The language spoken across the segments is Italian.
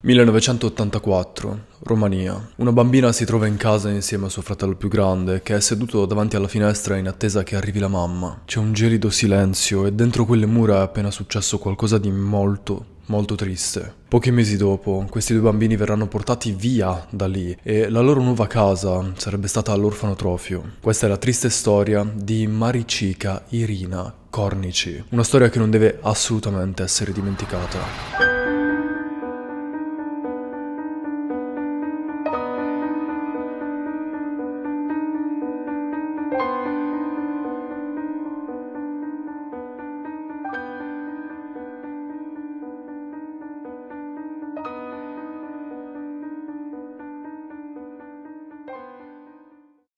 1984, Romania. Una bambina si trova in casa insieme a suo fratello più grande, che è seduto davanti alla finestra in attesa che arrivi la mamma. C'è un gelido silenzio e dentro quelle mura è appena successo qualcosa di molto, molto triste. Pochi mesi dopo, questi due bambini verranno portati via da lì e la loro nuova casa sarebbe stata all'orfanotrofio. Questa è la triste storia di Maricica Irina Cornici, una storia che non deve assolutamente essere dimenticata.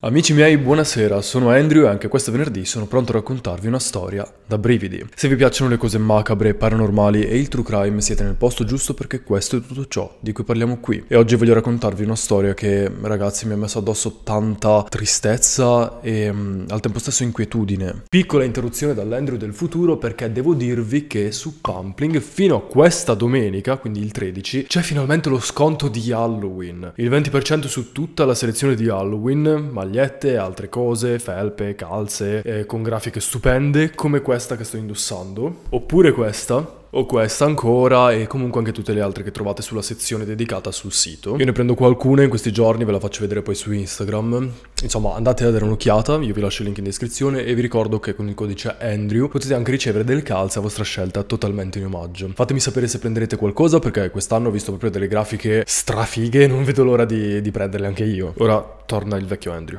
Amici miei, buonasera, sono Andrew e anche questo venerdì sono pronto a raccontarvi una storia da brividi. Se vi piacciono le cose macabre, paranormali e il true crime siete nel posto giusto perché questo è tutto ciò di cui parliamo qui. E oggi voglio raccontarvi una storia che, ragazzi, mi ha messo addosso tanta tristezza e mm, al tempo stesso inquietudine. Piccola interruzione dall'Andrew del futuro perché devo dirvi che su Pumpling fino a questa domenica, quindi il 13, c'è finalmente lo sconto di Halloween. Il 20% su tutta la selezione di Halloween, ma magliette, altre cose, felpe, calze, eh, con grafiche stupende come questa che sto indossando, oppure questa o questa ancora e comunque anche tutte le altre che trovate sulla sezione dedicata sul sito. Io ne prendo qualcuna in questi giorni, ve la faccio vedere poi su Instagram. Insomma andate a dare un'occhiata, io vi lascio il link in descrizione e vi ricordo che con il codice Andrew potete anche ricevere delle calze a vostra scelta totalmente in omaggio. Fatemi sapere se prenderete qualcosa perché quest'anno ho visto proprio delle grafiche strafighe e non vedo l'ora di, di prenderle anche io. Ora torna il vecchio Andrew.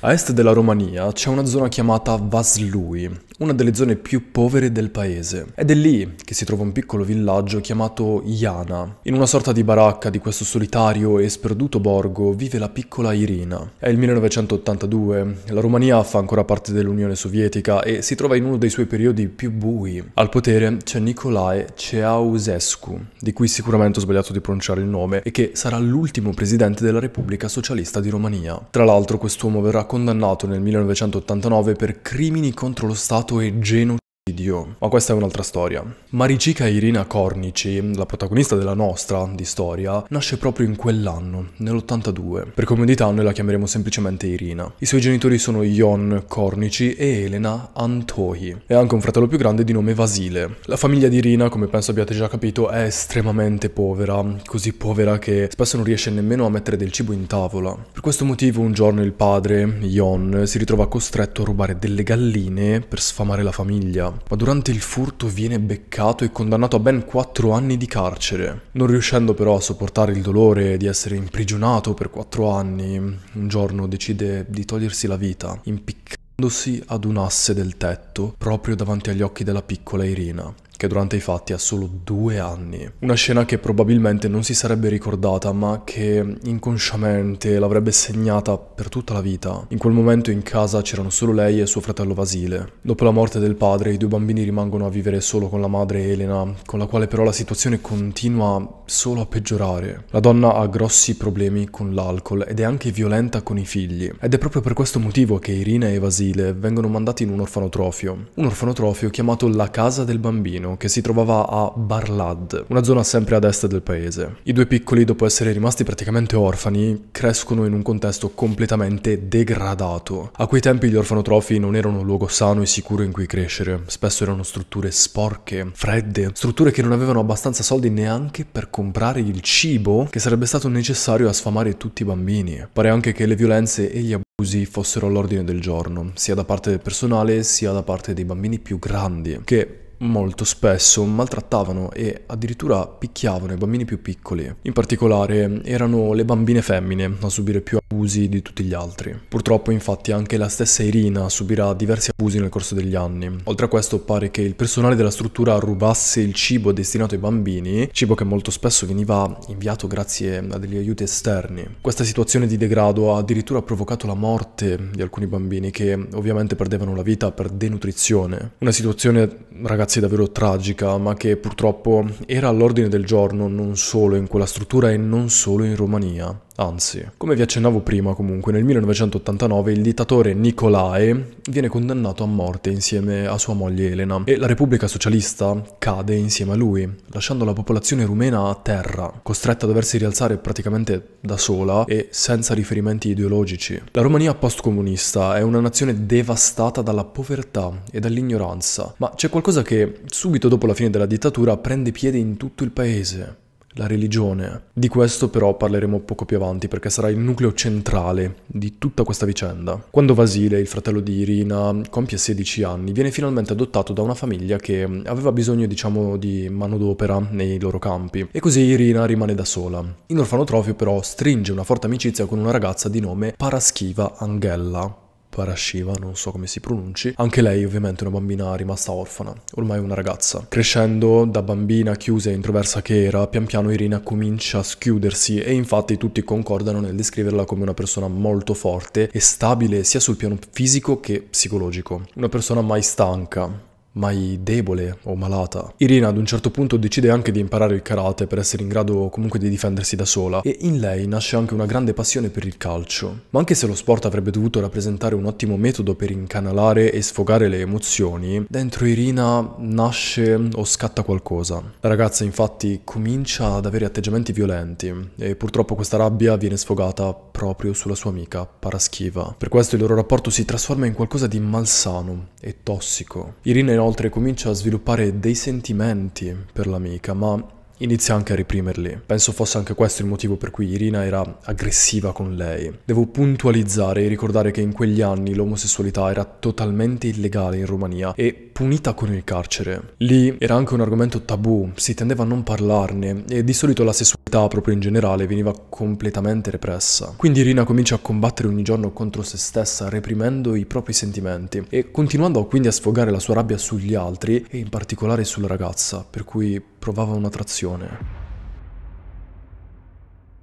A est della Romania c'è una zona chiamata Vaslui, una delle zone più povere del paese. Ed è lì che si trova un piccolo villaggio chiamato Iana. In una sorta di baracca di questo solitario e sperduto borgo vive la piccola Irina. È il 1982, la Romania fa ancora parte dell'Unione Sovietica e si trova in uno dei suoi periodi più bui. Al potere c'è Nicolae Ceausescu, di cui sicuramente ho sbagliato di pronunciare il nome, e che sarà l'ultimo presidente della Repubblica Socialista di Romania. Tra l'altro quest'uomo verrà condannato nel 1989 per crimini contro lo Stato e ingenuo Dio. Ma questa è un'altra storia. Maricica Irina Cornici, la protagonista della nostra di storia, nasce proprio in quell'anno, nell'82. Per comodità noi la chiameremo semplicemente Irina. I suoi genitori sono Ion Cornici e Elena Antohi. E ha anche un fratello più grande di nome Vasile. La famiglia di Irina, come penso abbiate già capito, è estremamente povera, così povera che spesso non riesce nemmeno a mettere del cibo in tavola. Per questo motivo un giorno il padre, Ion, si ritrova costretto a rubare delle galline per sfamare la famiglia ma durante il furto viene beccato e condannato a ben 4 anni di carcere. Non riuscendo però a sopportare il dolore di essere imprigionato per 4 anni, un giorno decide di togliersi la vita, impiccandosi ad un asse del tetto proprio davanti agli occhi della piccola Irina che durante i fatti ha solo due anni. Una scena che probabilmente non si sarebbe ricordata, ma che inconsciamente l'avrebbe segnata per tutta la vita. In quel momento in casa c'erano solo lei e suo fratello Vasile. Dopo la morte del padre, i due bambini rimangono a vivere solo con la madre Elena, con la quale però la situazione continua solo a peggiorare. La donna ha grossi problemi con l'alcol ed è anche violenta con i figli. Ed è proprio per questo motivo che Irina e Vasile vengono mandati in un orfanotrofio. Un orfanotrofio chiamato La Casa del Bambino che si trovava a Barlad, una zona sempre ad est del paese. I due piccoli, dopo essere rimasti praticamente orfani, crescono in un contesto completamente degradato. A quei tempi gli orfanotrofi non erano un luogo sano e sicuro in cui crescere, spesso erano strutture sporche, fredde, strutture che non avevano abbastanza soldi neanche per comprare il cibo che sarebbe stato necessario a sfamare tutti i bambini. Pare anche che le violenze e gli abusi fossero all'ordine del giorno, sia da parte del personale sia da parte dei bambini più grandi, che molto spesso maltrattavano e addirittura picchiavano i bambini più piccoli. In particolare erano le bambine femmine a subire più abusi di tutti gli altri. Purtroppo infatti anche la stessa Irina subirà diversi abusi nel corso degli anni. Oltre a questo pare che il personale della struttura rubasse il cibo destinato ai bambini, cibo che molto spesso veniva inviato grazie a degli aiuti esterni. Questa situazione di degrado ha addirittura provocato la morte di alcuni bambini che ovviamente perdevano la vita per denutrizione. Una situazione ragazzi ragazzi davvero tragica, ma che purtroppo era all'ordine del giorno non solo in quella struttura e non solo in Romania. Anzi, come vi accennavo prima comunque, nel 1989 il dittatore Nicolae viene condannato a morte insieme a sua moglie Elena e la Repubblica Socialista cade insieme a lui, lasciando la popolazione rumena a terra, costretta a doversi rialzare praticamente da sola e senza riferimenti ideologici. La Romania post-comunista è una nazione devastata dalla povertà e dall'ignoranza, ma c'è qualcosa che subito dopo la fine della dittatura prende piede in tutto il paese la religione. Di questo però parleremo poco più avanti perché sarà il nucleo centrale di tutta questa vicenda. Quando Vasile, il fratello di Irina, compie 16 anni, viene finalmente adottato da una famiglia che mm, aveva bisogno, diciamo, di manodopera nei loro campi e così Irina rimane da sola. In orfanotrofio però stringe una forte amicizia con una ragazza di nome Paraschiva Angella, Parashiva, non so come si pronunci, anche lei ovviamente è una bambina rimasta orfana, ormai una ragazza. Crescendo da bambina chiusa e introversa che era, pian piano Irina comincia a schiudersi e infatti tutti concordano nel descriverla come una persona molto forte e stabile sia sul piano fisico che psicologico, una persona mai stanca, mai debole o malata. Irina ad un certo punto decide anche di imparare il karate per essere in grado comunque di difendersi da sola e in lei nasce anche una grande passione per il calcio. Ma anche se lo sport avrebbe dovuto rappresentare un ottimo metodo per incanalare e sfogare le emozioni, dentro Irina nasce o scatta qualcosa. La ragazza infatti comincia ad avere atteggiamenti violenti e purtroppo questa rabbia viene sfogata proprio sulla sua amica Paraschiva. Per questo il loro rapporto si trasforma in qualcosa di malsano e tossico. Irina inoltre comincia a sviluppare dei sentimenti per l'amica, ma inizia anche a reprimerli. Penso fosse anche questo il motivo per cui Irina era aggressiva con lei. Devo puntualizzare e ricordare che in quegli anni l'omosessualità era totalmente illegale in Romania e punita con il carcere. Lì era anche un argomento tabù, si tendeva a non parlarne e di solito la sessualità proprio in generale veniva completamente repressa. Quindi Rina comincia a combattere ogni giorno contro se stessa, reprimendo i propri sentimenti e continuando quindi a sfogare la sua rabbia sugli altri e in particolare sulla ragazza, per cui provava un'attrazione.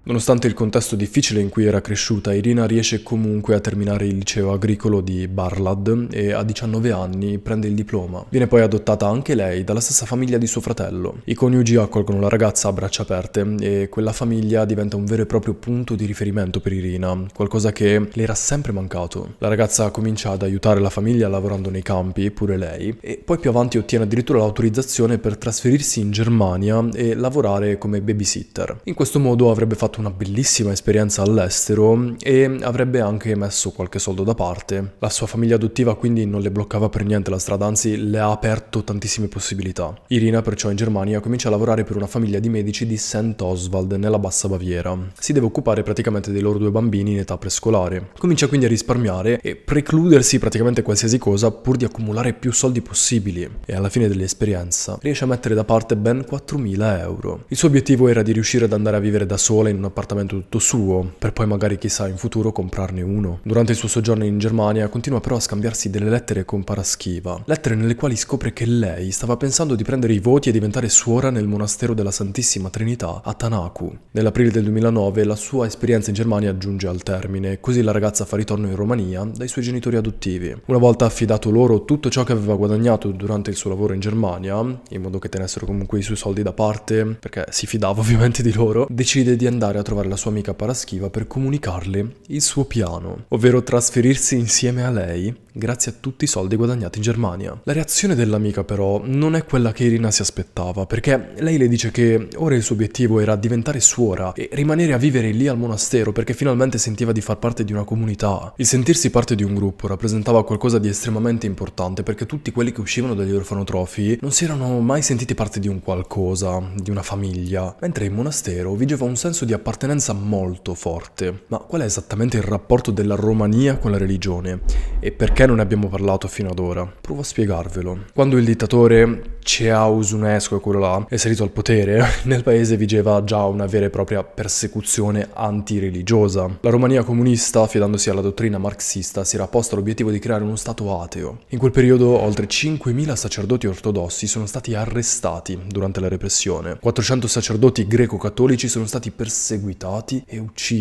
Nonostante il contesto difficile in cui era cresciuta, Irina riesce comunque a terminare il liceo agricolo di Barlad e a 19 anni prende il diploma. Viene poi adottata anche lei dalla stessa famiglia di suo fratello. I coniugi accolgono la ragazza a braccia aperte e quella famiglia diventa un vero e proprio punto di riferimento per Irina, qualcosa che le era sempre mancato. La ragazza comincia ad aiutare la famiglia lavorando nei campi, pure lei, e poi più avanti ottiene addirittura l'autorizzazione per trasferirsi in Germania e lavorare come babysitter. In questo modo avrebbe fatto una bellissima esperienza all'estero e avrebbe anche messo qualche soldo da parte. La sua famiglia adottiva quindi non le bloccava per niente la strada, anzi le ha aperto tantissime possibilità. Irina perciò in Germania comincia a lavorare per una famiglia di medici di St. Oswald nella Bassa Baviera. Si deve occupare praticamente dei loro due bambini in età prescolare. Comincia quindi a risparmiare e precludersi praticamente qualsiasi cosa pur di accumulare più soldi possibili e alla fine dell'esperienza riesce a mettere da parte ben 4.000 euro. Il suo obiettivo era di riuscire ad andare a vivere da sola in una appartamento tutto suo, per poi magari chissà in futuro comprarne uno. Durante il suo soggiorno in Germania continua però a scambiarsi delle lettere con Paraschiva, lettere nelle quali scopre che lei stava pensando di prendere i voti e diventare suora nel monastero della Santissima Trinità a Tanaku. Nell'aprile del 2009 la sua esperienza in Germania giunge al termine, così la ragazza fa ritorno in Romania dai suoi genitori adottivi. Una volta affidato loro tutto ciò che aveva guadagnato durante il suo lavoro in Germania, in modo che tenessero comunque i suoi soldi da parte, perché si fidava ovviamente di loro, decide di andare andare a trovare la sua amica Paraschiva per comunicarle il suo piano, ovvero trasferirsi insieme a lei grazie a tutti i soldi guadagnati in Germania. La reazione dell'amica però non è quella che Irina si aspettava, perché lei le dice che ora il suo obiettivo era diventare suora e rimanere a vivere lì al monastero perché finalmente sentiva di far parte di una comunità. Il sentirsi parte di un gruppo rappresentava qualcosa di estremamente importante perché tutti quelli che uscivano dagli orfanotrofi non si erano mai sentiti parte di un qualcosa, di una famiglia, mentre il monastero vigeva un senso di appartenenza molto forte. Ma qual è esattamente il rapporto della Romania con la religione? E perché non abbiamo parlato fino ad ora? Provo a spiegarvelo. Quando il dittatore Ceaus Unesco e quello là è salito al potere, nel paese vigeva già una vera e propria persecuzione antireligiosa. La Romania comunista, fidandosi alla dottrina marxista, si era posta l'obiettivo di creare uno stato ateo. In quel periodo oltre 5.000 sacerdoti ortodossi sono stati arrestati durante la repressione. 400 sacerdoti greco-cattolici sono stati perseguitati e uccisi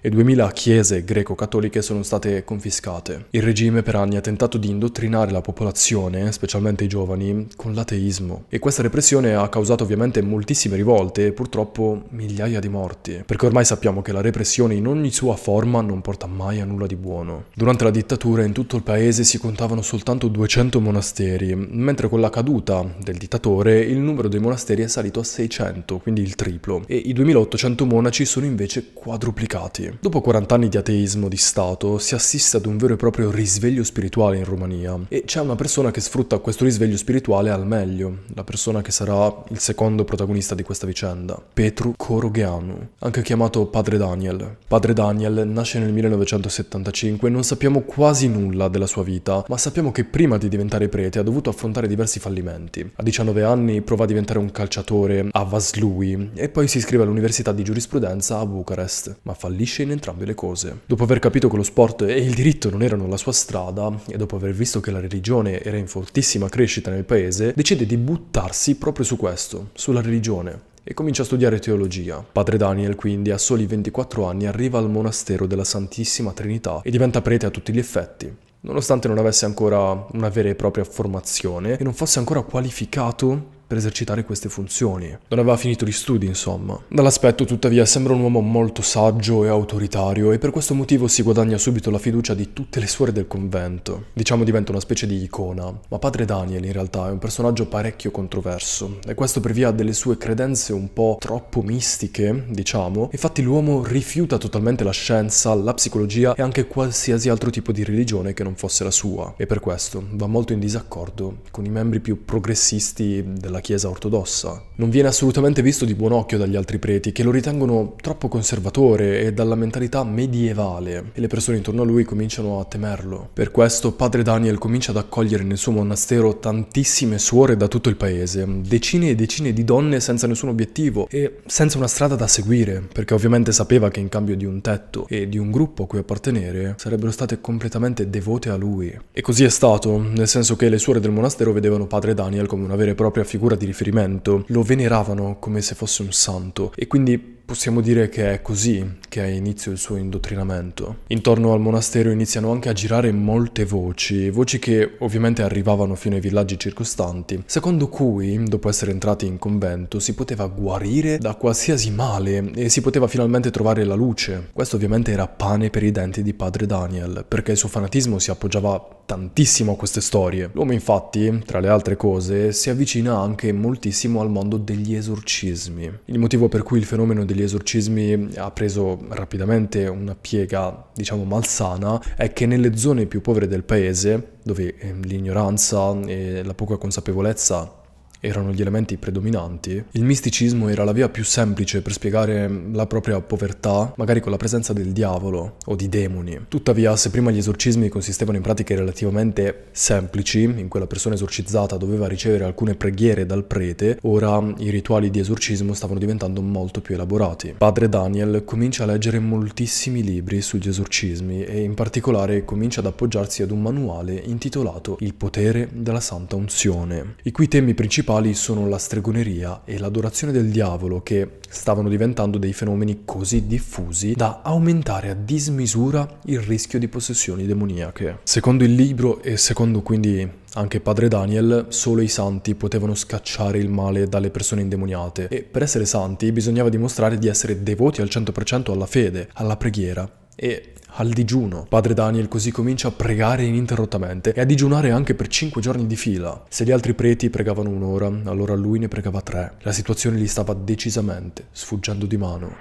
e 2000 chiese greco-cattoliche sono state confiscate. Il regime per anni ha tentato di indottrinare la popolazione, specialmente i giovani, con l'ateismo e questa repressione ha causato ovviamente moltissime rivolte e purtroppo migliaia di morti, perché ormai sappiamo che la repressione in ogni sua forma non porta mai a nulla di buono. Durante la dittatura in tutto il paese si contavano soltanto 200 monasteri, mentre con la caduta del dittatore il numero dei monasteri è salito a 600, quindi il triplo, e i 2800 monaci sono invece quadruplicati complicati. Dopo 40 anni di ateismo di Stato si assiste ad un vero e proprio risveglio spirituale in Romania e c'è una persona che sfrutta questo risveglio spirituale al meglio, la persona che sarà il secondo protagonista di questa vicenda, Petru Corogheanu, anche chiamato Padre Daniel. Padre Daniel nasce nel 1975 e non sappiamo quasi nulla della sua vita, ma sappiamo che prima di diventare prete ha dovuto affrontare diversi fallimenti. A 19 anni prova a diventare un calciatore a Vaslui e poi si iscrive all'Università di Giurisprudenza a Bucarest, ma fallisce in entrambe le cose. Dopo aver capito che lo sport e il diritto non erano la sua strada e dopo aver visto che la religione era in fortissima crescita nel paese, decide di buttarsi proprio su questo, sulla religione, e comincia a studiare teologia. Padre Daniel quindi a soli 24 anni arriva al monastero della Santissima Trinità e diventa prete a tutti gli effetti. Nonostante non avesse ancora una vera e propria formazione e non fosse ancora qualificato per esercitare queste funzioni. Non aveva finito gli studi, insomma. Dall'aspetto, tuttavia, sembra un uomo molto saggio e autoritario e per questo motivo si guadagna subito la fiducia di tutte le suore del convento. Diciamo diventa una specie di icona, ma padre Daniel in realtà è un personaggio parecchio controverso e questo per via delle sue credenze un po' troppo mistiche, diciamo. Infatti l'uomo rifiuta totalmente la scienza, la psicologia e anche qualsiasi altro tipo di religione che non fosse la sua e per questo va molto in disaccordo con i membri più progressisti della dalla Chiesa ortodossa. Non viene assolutamente visto di buon occhio dagli altri preti, che lo ritengono troppo conservatore e dalla mentalità medievale, e le persone intorno a lui cominciano a temerlo. Per questo padre Daniel comincia ad accogliere nel suo monastero tantissime suore da tutto il paese, decine e decine di donne senza nessun obiettivo e senza una strada da seguire, perché ovviamente sapeva che in cambio di un tetto e di un gruppo a cui appartenere sarebbero state completamente devote a lui. E così è stato, nel senso che le suore del monastero vedevano padre Daniel come una vera e propria figura figura di riferimento, lo veneravano come se fosse un santo e quindi Possiamo dire che è così che ha inizio il suo indottrinamento. Intorno al monastero iniziano anche a girare molte voci, voci che ovviamente arrivavano fino ai villaggi circostanti, secondo cui, dopo essere entrati in convento, si poteva guarire da qualsiasi male e si poteva finalmente trovare la luce. Questo ovviamente era pane per i denti di padre Daniel, perché il suo fanatismo si appoggiava tantissimo a queste storie. L'uomo infatti, tra le altre cose, si avvicina anche moltissimo al mondo degli esorcismi. Il motivo per cui il fenomeno degli degli esorcismi ha preso rapidamente una piega, diciamo, malsana, è che nelle zone più povere del paese, dove ehm, l'ignoranza e la poca consapevolezza erano gli elementi predominanti, il misticismo era la via più semplice per spiegare la propria povertà, magari con la presenza del diavolo o di demoni. Tuttavia, se prima gli esorcismi consistevano in pratiche relativamente semplici, in cui la persona esorcizzata doveva ricevere alcune preghiere dal prete, ora i rituali di esorcismo stavano diventando molto più elaborati. Padre Daniel comincia a leggere moltissimi libri sugli esorcismi e in particolare comincia ad appoggiarsi ad un manuale intitolato Il potere della Santa Unzione, i cui temi principali principali sono la stregoneria e l'adorazione del diavolo che stavano diventando dei fenomeni così diffusi da aumentare a dismisura il rischio di possessioni demoniache. Secondo il libro e secondo quindi anche padre Daniel, solo i santi potevano scacciare il male dalle persone indemoniate e per essere santi bisognava dimostrare di essere devoti al 100% alla fede, alla preghiera e al digiuno. Padre Daniel così comincia a pregare ininterrottamente e a digiunare anche per cinque giorni di fila. Se gli altri preti pregavano un'ora, allora lui ne pregava tre. La situazione gli stava decisamente sfuggendo di mano.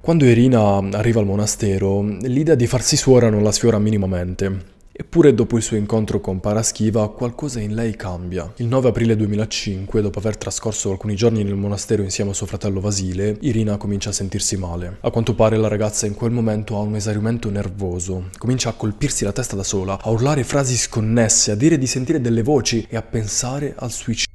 Quando Irina arriva al monastero, l'idea di farsi suora non la sfiora minimamente. Eppure dopo il suo incontro con Paraschiva qualcosa in lei cambia. Il 9 aprile 2005, dopo aver trascorso alcuni giorni nel monastero insieme a suo fratello Vasile, Irina comincia a sentirsi male. A quanto pare la ragazza in quel momento ha un esaurimento nervoso, comincia a colpirsi la testa da sola, a urlare frasi sconnesse, a dire di sentire delle voci e a pensare al suicidio.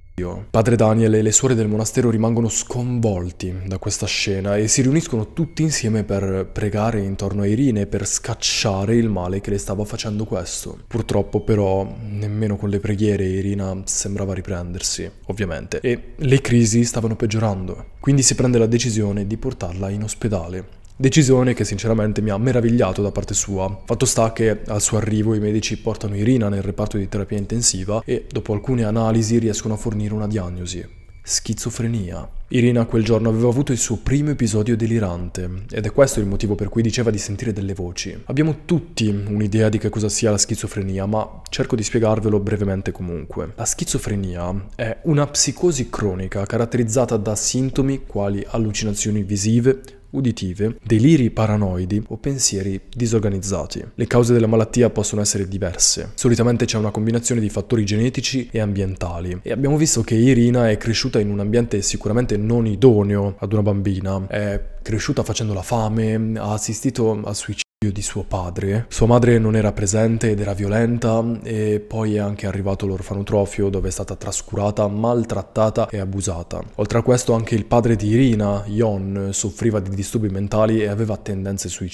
Padre Daniel e le suore del monastero rimangono sconvolti da questa scena e si riuniscono tutti insieme per pregare intorno a Irene per scacciare il male che le stava facendo questo. Purtroppo però nemmeno con le preghiere Irina sembrava riprendersi, ovviamente, e le crisi stavano peggiorando. Quindi si prende la decisione di portarla in ospedale Decisione che sinceramente mi ha meravigliato da parte sua. Fatto sta che al suo arrivo i medici portano Irina nel reparto di terapia intensiva e dopo alcune analisi riescono a fornire una diagnosi. Schizofrenia. Irina quel giorno aveva avuto il suo primo episodio delirante ed è questo il motivo per cui diceva di sentire delle voci. Abbiamo tutti un'idea di che cosa sia la schizofrenia, ma cerco di spiegarvelo brevemente comunque. La schizofrenia è una psicosi cronica caratterizzata da sintomi quali allucinazioni visive, uditive, deliri paranoidi o pensieri disorganizzati. Le cause della malattia possono essere diverse. Solitamente c'è una combinazione di fattori genetici e ambientali e abbiamo visto che Irina è cresciuta in un ambiente sicuramente non idoneo ad una bambina. È cresciuta facendo la fame, ha assistito a suicidi di suo padre. Sua madre non era presente ed era violenta e poi è anche arrivato l'orfanotrofio dove è stata trascurata, maltrattata e abusata. Oltre a questo anche il padre di Irina, Jon, soffriva di disturbi mentali e aveva tendenze suicide.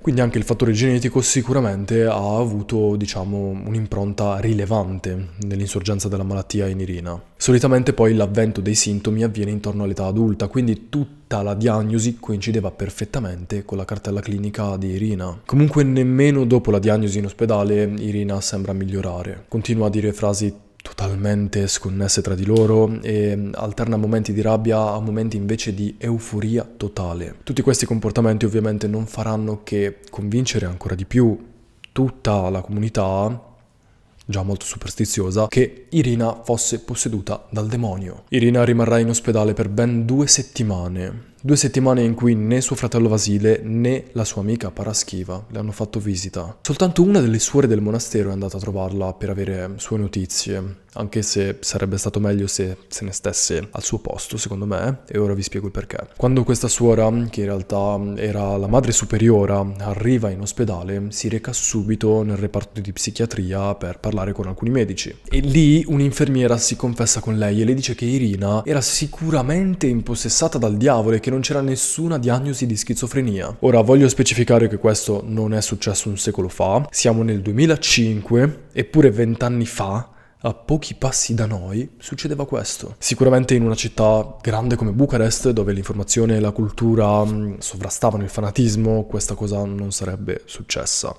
Quindi anche il fattore genetico sicuramente ha avuto, diciamo, un'impronta rilevante nell'insorgenza della malattia in Irina. Solitamente poi l'avvento dei sintomi avviene intorno all'età adulta, quindi tutta la diagnosi coincideva perfettamente con la cartella clinica di Irina. Comunque nemmeno dopo la diagnosi in ospedale Irina sembra migliorare. Continua a dire frasi totalmente sconnesse tra di loro e mm, alterna momenti di rabbia a momenti invece di euforia totale. Tutti questi comportamenti ovviamente non faranno che convincere ancora di più tutta la comunità già molto superstiziosa, che Irina fosse posseduta dal demonio. Irina rimarrà in ospedale per ben due settimane Due settimane in cui né suo fratello Vasile né la sua amica Paraschiva le hanno fatto visita. Soltanto una delle suore del monastero è andata a trovarla per avere sue notizie anche se sarebbe stato meglio se se ne stesse al suo posto, secondo me, e ora vi spiego il perché. Quando questa suora, che in realtà era la madre superiora, arriva in ospedale, si reca subito nel reparto di psichiatria per parlare con alcuni medici. E lì un'infermiera si confessa con lei e le dice che Irina era sicuramente impossessata dal diavolo e che non c'era nessuna diagnosi di schizofrenia. Ora voglio specificare che questo non è successo un secolo fa, siamo nel 2005, eppure vent'anni fa a pochi passi da noi succedeva questo. Sicuramente in una città grande come Bucarest, dove l'informazione e la cultura mm, sovrastavano il fanatismo, questa cosa non sarebbe successa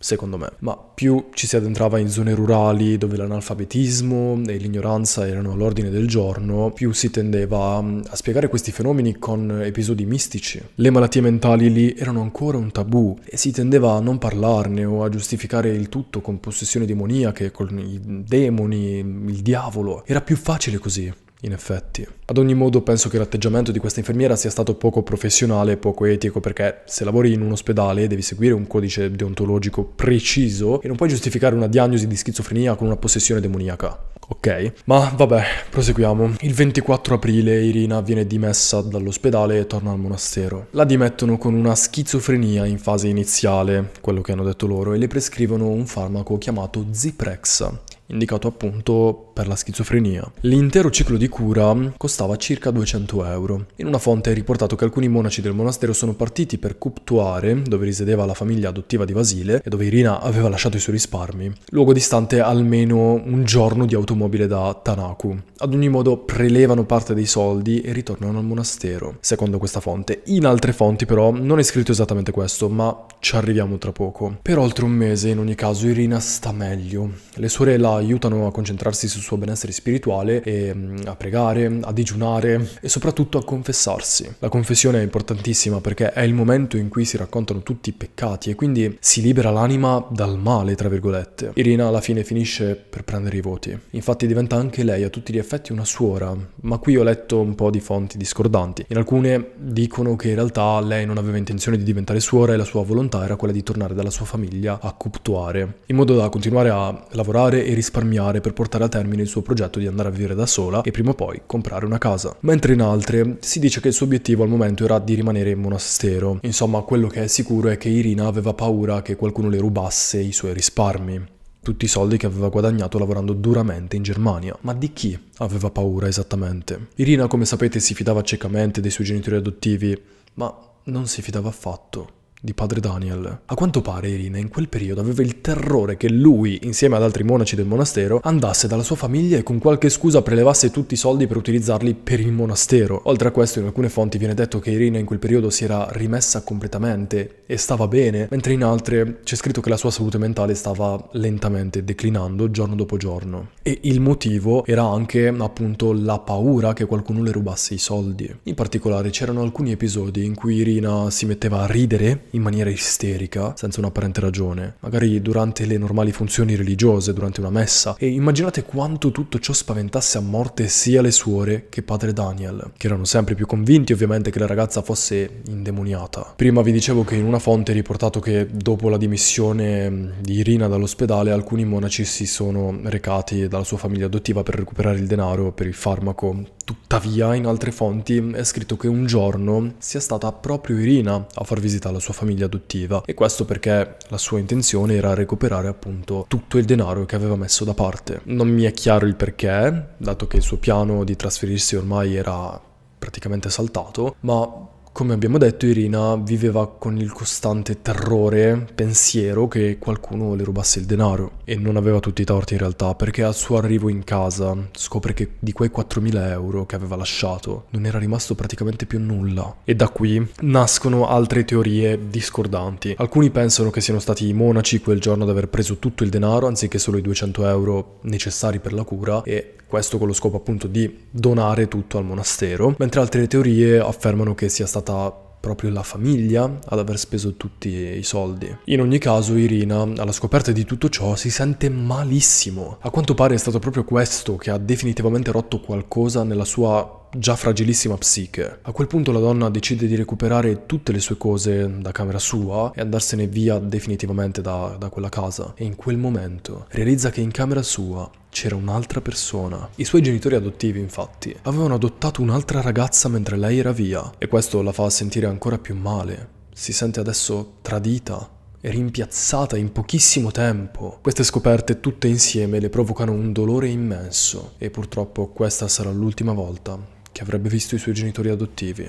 secondo me, ma più ci si addentrava in zone rurali dove l'analfabetismo e l'ignoranza erano all'ordine del giorno, più si tendeva mm, a spiegare questi fenomeni con episodi mistici. Le malattie mentali lì erano ancora un tabù e si tendeva a non parlarne o a giustificare il tutto con possessioni demoniache, con i demoni, il diavolo. Era più facile così in effetti. Ad ogni modo penso che l'atteggiamento di questa infermiera sia stato poco professionale e poco etico perché se lavori in un ospedale devi seguire un codice deontologico preciso e non puoi giustificare una diagnosi di schizofrenia con una possessione demoniaca. Ok, ma vabbè, proseguiamo. Il 24 aprile Irina viene dimessa dall'ospedale e torna al monastero. La dimettono con una schizofrenia in fase iniziale, quello che hanno detto loro, e le prescrivono un farmaco chiamato Ziprex, indicato appunto per la schizofrenia. L'intero ciclo di cura costava circa 200 euro. In una fonte è riportato che alcuni monaci del monastero sono partiti per Cuptuare, dove risiedeva la famiglia adottiva di Vasile e dove Irina aveva lasciato i suoi risparmi, luogo distante almeno un giorno di automobile da Tanaku. Ad ogni modo prelevano parte dei soldi e ritornano al monastero, secondo questa fonte. In altre fonti però non è scritto esattamente questo, ma ci arriviamo tra poco. Per oltre un mese in ogni caso Irina sta meglio. Le sorelle la aiutano a concentrarsi su suo benessere spirituale e mm, a pregare, a digiunare e soprattutto a confessarsi. La confessione è importantissima perché è il momento in cui si raccontano tutti i peccati e quindi si libera l'anima dal male, tra virgolette. Irina alla fine finisce per prendere i voti. Infatti diventa anche lei a tutti gli effetti una suora, ma qui ho letto un po' di fonti discordanti. In alcune dicono che in realtà lei non aveva intenzione di diventare suora e la sua volontà era quella di tornare dalla sua famiglia a Cuptuare, in modo da continuare a lavorare e risparmiare per portare a termine termine il suo progetto di andare a vivere da sola e prima o poi comprare una casa. Mentre in altre si dice che il suo obiettivo al momento era di rimanere in monastero. Insomma, quello che è sicuro è che Irina aveva paura che qualcuno le rubasse i suoi risparmi tutti i soldi che aveva guadagnato lavorando duramente in Germania. Ma di chi aveva paura esattamente? Irina, come sapete, si fidava ciecamente dei suoi genitori adottivi, ma non si fidava affatto di padre Daniel. A quanto pare Irina in quel periodo aveva il terrore che lui, insieme ad altri monaci del monastero, andasse dalla sua famiglia e con qualche scusa prelevasse tutti i soldi per utilizzarli per il monastero. Oltre a questo in alcune fonti viene detto che Irina in quel periodo si era rimessa completamente e stava bene, mentre in altre c'è scritto che la sua salute mentale stava lentamente declinando giorno dopo giorno. E il motivo era anche appunto la paura che qualcuno le rubasse i soldi. In particolare c'erano alcuni episodi in cui Irina si metteva a ridere in maniera isterica, senza un'apparente ragione, magari durante le normali funzioni religiose, durante una messa, e immaginate quanto tutto ciò spaventasse a morte sia le suore che padre Daniel, che erano sempre più convinti ovviamente che la ragazza fosse indemoniata. Prima vi dicevo che in una fonte è riportato che dopo la dimissione mm, di Irina dall'ospedale alcuni monaci si sono recati dalla sua famiglia adottiva per recuperare il denaro per il farmaco. Tuttavia, in altre fonti è scritto che un giorno sia stata proprio Irina a far visita alla sua famiglia famiglia adottiva e questo perché la sua intenzione era recuperare appunto tutto il denaro che aveva messo da parte. Non mi è chiaro il perché, dato che il suo piano di trasferirsi ormai era praticamente saltato, ma come abbiamo detto, Irina viveva con il costante terrore, pensiero che qualcuno le rubasse il denaro. E non aveva tutti i torti in realtà, perché al suo arrivo in casa scopre che di quei 4.000 euro che aveva lasciato non era rimasto praticamente più nulla. E da qui nascono altre teorie discordanti. Alcuni pensano che siano stati i monaci quel giorno ad aver preso tutto il denaro, anziché solo i 200 euro necessari per la cura, e questo con lo scopo appunto di donare tutto al monastero, mentre altre teorie affermano che sia stata proprio la famiglia ad aver speso tutti i soldi. In ogni caso Irina, alla scoperta di tutto ciò, si sente malissimo. A quanto pare è stato proprio questo che ha definitivamente rotto qualcosa nella sua già fragilissima psiche. A quel punto la donna decide di recuperare tutte le sue cose da camera sua e andarsene via definitivamente da, da quella casa. E in quel momento realizza che in camera sua c'era un'altra persona. I suoi genitori adottivi, infatti, avevano adottato un'altra ragazza mentre lei era via e questo la fa sentire ancora più male. Si sente adesso tradita e rimpiazzata in pochissimo tempo. Queste scoperte tutte insieme le provocano un dolore immenso e purtroppo questa sarà l'ultima volta che avrebbe visto i suoi genitori adottivi.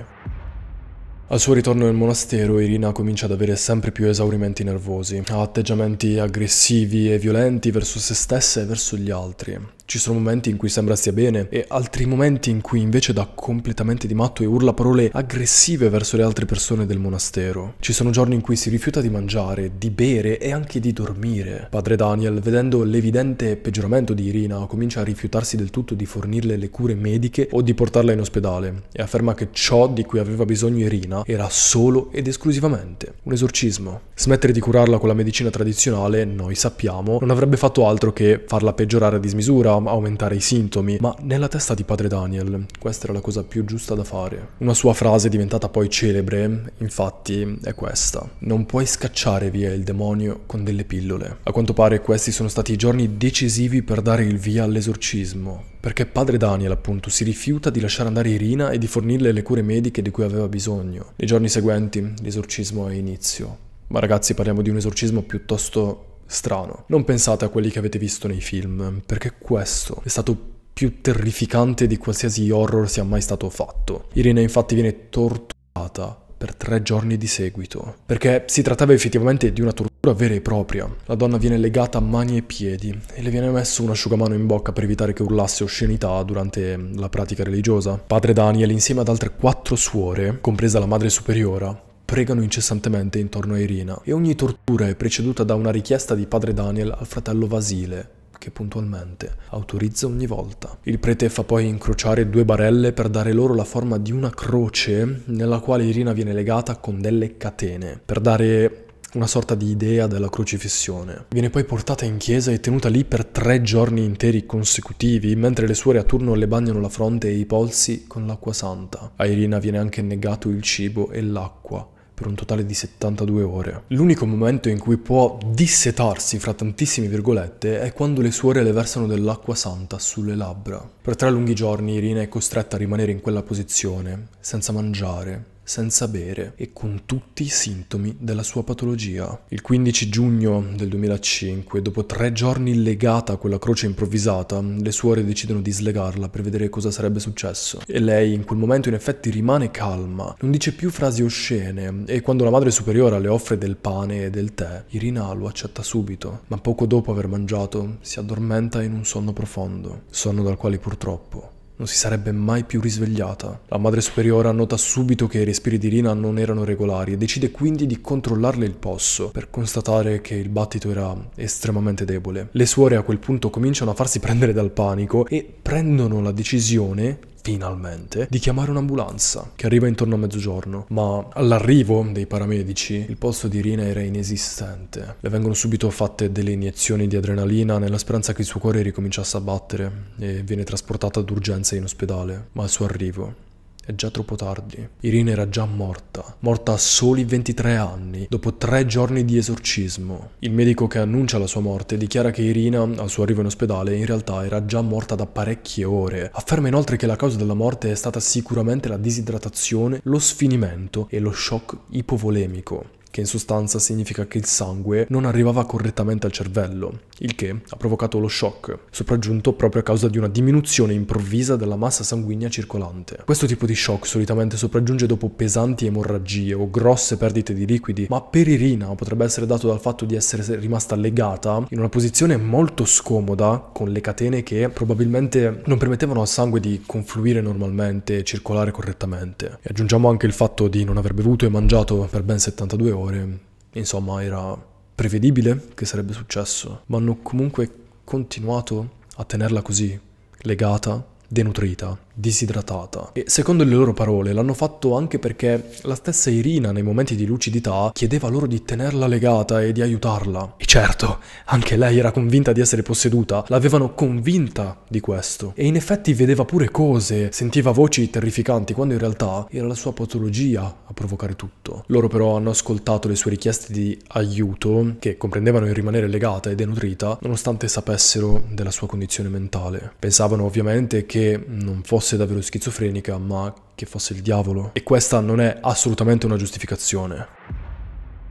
Al suo ritorno nel monastero, Irina comincia ad avere sempre più esaurimenti nervosi, ha atteggiamenti aggressivi e violenti verso se stessa e verso gli altri. Ci sono momenti in cui sembra stia bene e altri momenti in cui invece dà completamente di matto e urla parole aggressive verso le altre persone del monastero. Ci sono giorni in cui si rifiuta di mangiare, di bere e anche di dormire. Padre Daniel, vedendo l'evidente peggioramento di Irina, comincia a rifiutarsi del tutto di fornirle le cure mediche o di portarla in ospedale e afferma che ciò di cui aveva bisogno Irina era solo ed esclusivamente un esorcismo. Smettere di curarla con la medicina tradizionale, noi sappiamo, non avrebbe fatto altro che farla peggiorare a dismisura, aumentare i sintomi, ma nella testa di padre Daniel questa era la cosa più giusta da fare. Una sua frase diventata poi celebre, infatti, è questa. Non puoi scacciare via il demonio con delle pillole. A quanto pare questi sono stati i giorni decisivi per dare il via all'esorcismo perché padre Daniel appunto si rifiuta di lasciare andare Irina e di fornirle le cure mediche di cui aveva bisogno. Nei giorni seguenti l'esorcismo ha inizio. Ma ragazzi parliamo di un esorcismo piuttosto strano. Non pensate a quelli che avete visto nei film, perché questo è stato più terrificante di qualsiasi horror sia mai stato fatto. Irina infatti viene torturata per tre giorni di seguito, perché si trattava effettivamente di una tortura vera e propria. La donna viene legata a mani e piedi e le viene messo un asciugamano in bocca per evitare che urlasse oscenità durante la pratica religiosa. Padre Daniel, insieme ad altre quattro suore, compresa la madre superiora, pregano incessantemente intorno a Irina e ogni tortura è preceduta da una richiesta di padre Daniel al fratello Vasile che puntualmente autorizza ogni volta. Il prete fa poi incrociare due barelle per dare loro la forma di una croce nella quale Irina viene legata con delle catene, per dare una sorta di idea della crocifissione. Viene poi portata in chiesa e tenuta lì per tre giorni interi consecutivi, mentre le suore a turno le bagnano la fronte e i polsi con l'acqua santa. A Irina viene anche negato il cibo e l'acqua per un totale di 72 ore. L'unico momento in cui può dissetarsi fra tantissime virgolette è quando le suore le versano dell'acqua santa sulle labbra. Per tre lunghi giorni Irina è costretta a rimanere in quella posizione, senza mangiare, senza bere e con tutti i sintomi della sua patologia. Il 15 giugno del 2005, dopo tre giorni legata a quella croce improvvisata, le suore decidono di slegarla per vedere cosa sarebbe successo. E lei in quel momento in effetti rimane calma, non dice più frasi oscene e quando la madre superiore le offre del pane e del tè, Irina lo accetta subito, ma poco dopo aver mangiato si addormenta in un sonno profondo, sonno dal quale purtroppo non si sarebbe mai più risvegliata. La madre superiore nota subito che i respiri di Rina non erano regolari e decide quindi di controllarle il polso per constatare che il battito era estremamente debole. Le suore a quel punto cominciano a farsi prendere dal panico e prendono la decisione finalmente, di chiamare un'ambulanza che arriva intorno a mezzogiorno, ma all'arrivo dei paramedici il posto di Rina era inesistente. Le vengono subito fatte delle iniezioni di adrenalina nella speranza che il suo cuore ricominciasse a battere e viene trasportata d'urgenza in ospedale, ma al suo arrivo è già troppo tardi. Irina era già morta, morta a soli 23 anni, dopo tre giorni di esorcismo. Il medico che annuncia la sua morte dichiara che Irina, al suo arrivo in ospedale, in realtà era già morta da parecchie ore. Afferma inoltre che la causa della morte è stata sicuramente la disidratazione, lo sfinimento e lo shock ipovolemico che in sostanza significa che il sangue non arrivava correttamente al cervello, il che ha provocato lo shock, sopraggiunto proprio a causa di una diminuzione improvvisa della massa sanguigna circolante. Questo tipo di shock solitamente sopraggiunge dopo pesanti emorragie o grosse perdite di liquidi, ma per Irina potrebbe essere dato dal fatto di essere rimasta legata in una posizione molto scomoda con le catene che probabilmente non permettevano al sangue di confluire normalmente e circolare correttamente. E aggiungiamo anche il fatto di non aver bevuto e mangiato per ben 72 ore ore. Insomma, era prevedibile che sarebbe successo, ma hanno comunque continuato a tenerla così, legata, denutrita disidratata. E secondo le loro parole l'hanno fatto anche perché la stessa Irina nei momenti di lucidità chiedeva loro di tenerla legata e di aiutarla. E certo, anche lei era convinta di essere posseduta, l'avevano convinta di questo. E in effetti vedeva pure cose, sentiva voci terrificanti quando in realtà era la sua patologia a provocare tutto. Loro però hanno ascoltato le sue richieste di aiuto, che comprendevano il rimanere legata e denutrita, nonostante sapessero della sua condizione mentale. Pensavano ovviamente che non fosse fosse davvero schizofrenica, ma che fosse il diavolo. E questa non è assolutamente una giustificazione.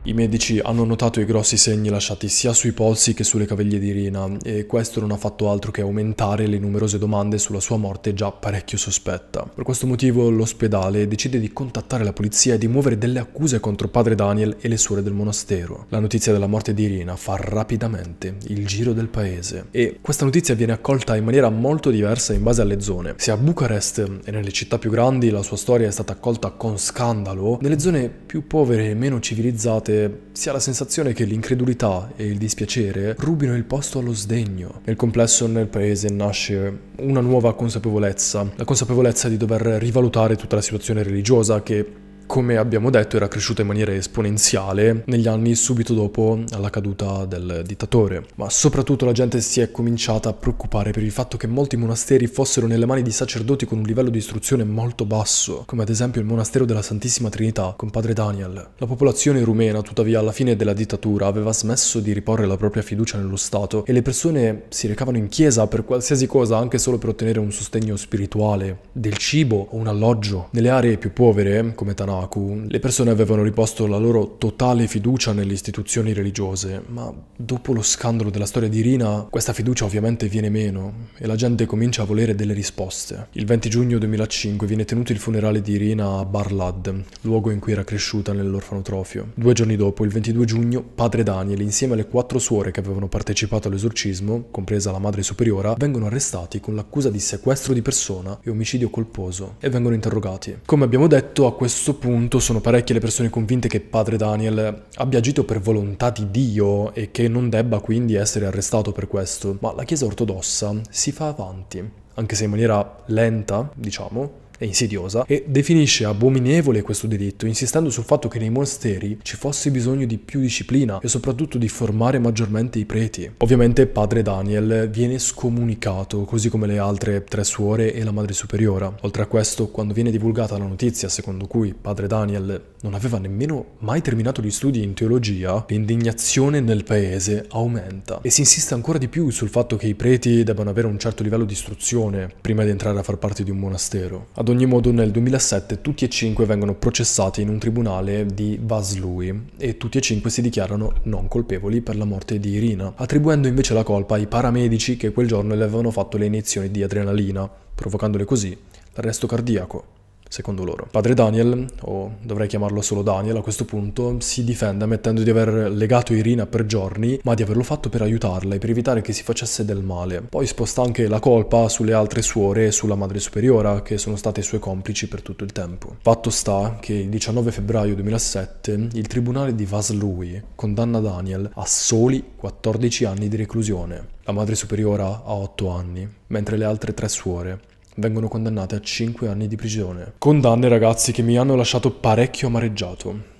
I medici hanno notato i grossi segni lasciati sia sui polsi che sulle caviglie di Rina e questo non ha fatto altro che aumentare le numerose domande sulla sua morte già parecchio sospetta. Per questo motivo l'ospedale decide di contattare la polizia e di muovere delle accuse contro padre Daniel e le suore del monastero. La notizia della morte di Rina fa rapidamente il giro del paese e questa notizia viene accolta in maniera molto diversa in base alle zone. Se a Bucarest e nelle città più grandi la sua storia è stata accolta con scandalo, nelle zone più povere e meno civilizzate parte si ha la sensazione che l'incredulità e il dispiacere rubino il posto allo sdegno. Nel complesso nel paese nasce una nuova consapevolezza, la consapevolezza di dover rivalutare tutta la situazione religiosa che come abbiamo detto era cresciuta in maniera esponenziale negli anni subito dopo la caduta del dittatore, ma soprattutto la gente si è cominciata a preoccupare per il fatto che molti monasteri fossero nelle mani di sacerdoti con un livello di istruzione molto basso, come ad esempio il monastero della Santissima Trinità con padre Daniel. La popolazione rumena, tuttavia, alla fine della dittatura aveva smesso di riporre la propria fiducia nello Stato e le persone si recavano in chiesa per qualsiasi cosa, anche solo per ottenere un sostegno spirituale, del cibo o un alloggio. Nelle aree più povere, come Tanà, Baku, le persone avevano riposto la loro totale fiducia nelle istituzioni religiose, ma dopo lo scandalo della storia di Rina, questa fiducia ovviamente viene meno e la gente comincia a volere delle risposte. Il 20 giugno 2005 viene tenuto il funerale di Rina a Barlad, luogo in cui era cresciuta nell'orfanotrofio. Due giorni dopo, il 22 giugno, padre Daniel, insieme alle quattro suore che avevano partecipato all'esorcismo, compresa la madre superiora, vengono arrestati con l'accusa di sequestro di persona e omicidio colposo e vengono interrogati. Come abbiamo detto, a questo punto punto sono parecchie le persone convinte che padre Daniel abbia agito per volontà di Dio e che non debba quindi essere arrestato per questo, ma la Chiesa ortodossa si fa avanti, anche se in maniera lenta, diciamo, e insidiosa e definisce abominevole questo delitto, insistendo sul fatto che nei monasteri ci fosse bisogno di più disciplina e soprattutto di formare maggiormente i preti. Ovviamente padre Daniel viene scomunicato, così come le altre tre suore e la madre superiora. Oltre a questo, quando viene divulgata la notizia secondo cui padre Daniel non aveva nemmeno mai terminato gli studi in teologia, l'indignazione nel paese aumenta e si insiste ancora di più sul fatto che i preti debbano avere un certo livello di istruzione prima di entrare a far parte di un monastero. Ad ad ogni modo nel 2007 tutti e cinque vengono processati in un tribunale di Vaslui e tutti e cinque si dichiarano non colpevoli per la morte di Irina, attribuendo invece la colpa ai paramedici che quel giorno le avevano fatto le iniezioni di adrenalina, provocandole così l'arresto cardiaco secondo loro. Padre Daniel, o dovrei chiamarlo solo Daniel a questo punto, si difende ammettendo di aver legato Irina per giorni, ma di averlo fatto per aiutarla e per evitare che si facesse del male. Poi sposta anche la colpa sulle altre suore e sulla madre superiora, che sono state sue complici per tutto il tempo. Fatto sta che il 19 febbraio 2007 il tribunale di Vaslui condanna Daniel a soli 14 anni di reclusione. La madre superiora ha 8 anni, mentre le altre tre suore vengono condannate a 5 anni di prigione. Condanne ragazzi che mi hanno lasciato parecchio amareggiato.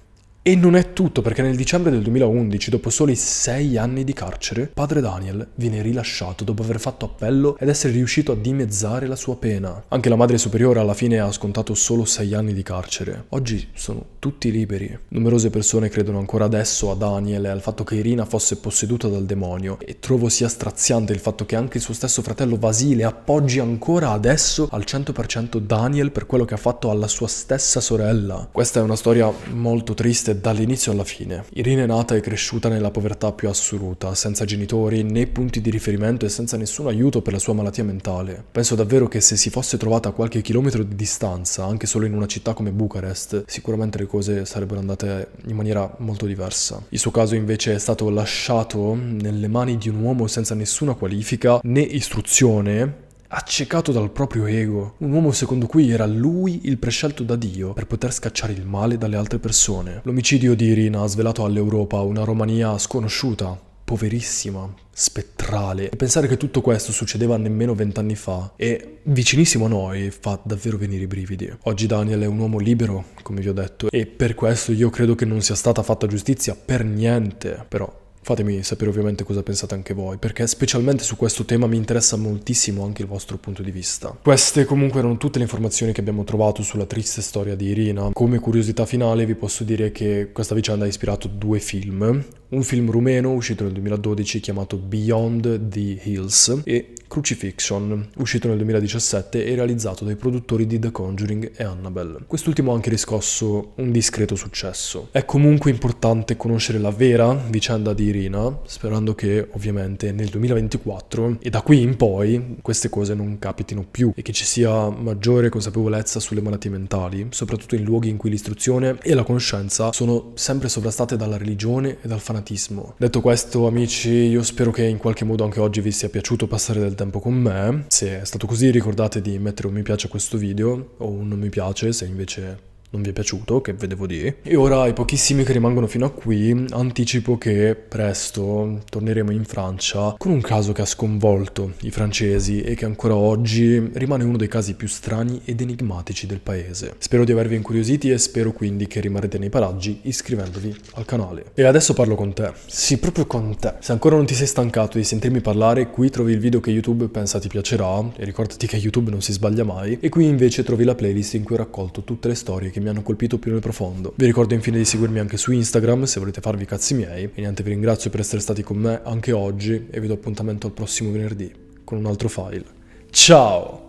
E non è tutto perché nel dicembre del 2011, dopo soli sei anni di carcere, padre Daniel viene rilasciato dopo aver fatto appello ed essere riuscito a dimezzare la sua pena. Anche la madre superiore alla fine ha scontato solo sei anni di carcere. Oggi sono tutti liberi. Numerose persone credono ancora adesso a Daniel e al fatto che Irina fosse posseduta dal demonio e trovo sia straziante il fatto che anche il suo stesso fratello Vasile appoggi ancora adesso al 100% Daniel per quello che ha fatto alla sua stessa sorella. Questa è una storia molto triste dall'inizio alla fine. Irina è nata e cresciuta nella povertà più assoluta, senza genitori né punti di riferimento e senza nessun aiuto per la sua malattia mentale. Penso davvero che se si fosse trovata a qualche chilometro di distanza, anche solo in una città come Bucarest, sicuramente le cose sarebbero andate in maniera molto diversa. Il suo caso invece è stato lasciato nelle mani di un uomo senza nessuna qualifica né istruzione accecato dal proprio ego, un uomo secondo cui era lui il prescelto da Dio per poter scacciare il male dalle altre persone. L'omicidio di Irina ha svelato all'Europa una Romania sconosciuta, poverissima, spettrale. E pensare che tutto questo succedeva nemmeno vent'anni fa e vicinissimo a noi fa davvero venire i brividi. Oggi Daniel è un uomo libero, come vi ho detto, e per questo io credo che non sia stata fatta giustizia per niente, però Fatemi sapere ovviamente cosa pensate anche voi, perché specialmente su questo tema mi interessa moltissimo anche il vostro punto di vista. Queste comunque erano tutte le informazioni che abbiamo trovato sulla triste storia di Irina. Come curiosità finale vi posso dire che questa vicenda ha ispirato due film, un film rumeno uscito nel 2012 chiamato Beyond the Hills e Crucifixion, uscito nel 2017 e realizzato dai produttori di The Conjuring e Annabelle. Quest'ultimo ha anche riscosso un discreto successo. È comunque importante conoscere la vera vicenda di Irina, sperando che ovviamente nel 2024 e da qui in poi queste cose non capitino più e che ci sia maggiore consapevolezza sulle malattie mentali, soprattutto in luoghi in cui l'istruzione e la conoscenza sono sempre sovrastate dalla religione e dal fanatismo. Detto questo, amici, io spero che in qualche modo anche oggi vi sia piaciuto passare del tempo con me. Se è stato così ricordate di mettere un mi piace a questo video o un non mi piace se invece non vi è piaciuto, che vedevo di. E ora ai pochissimi che rimangono fino a qui, anticipo che presto torneremo in Francia con un caso che ha sconvolto i francesi e che ancora oggi rimane uno dei casi più strani ed enigmatici del paese. Spero di avervi incuriositi e spero quindi che rimarrete nei paraggi iscrivendovi al canale. E adesso parlo con te. Sì, proprio con te. Se ancora non ti sei stancato di sentirmi parlare, qui trovi il video che YouTube pensa ti piacerà e ricordati che YouTube non si sbaglia mai e qui invece trovi la playlist in cui ho raccolto tutte le storie che che mi hanno colpito più nel profondo. Vi ricordo infine di seguirmi anche su Instagram se volete farvi i cazzi miei. E niente, vi ringrazio per essere stati con me anche oggi e vi do appuntamento al prossimo venerdì con un altro file. Ciao!